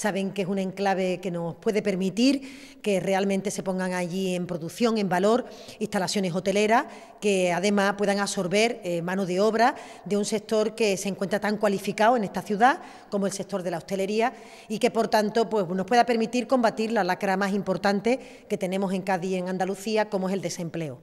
saben que es un enclave que nos puede permitir que realmente se pongan allí en producción, en valor, instalaciones hoteleras que además puedan absorber eh, mano de obra de un sector que se encuentra tan cualificado en esta ciudad como el sector de la hostelería y que por tanto pues, nos pueda permitir combatir la lacra más importante que tenemos en Cádiz y en Andalucía como es el desempleo.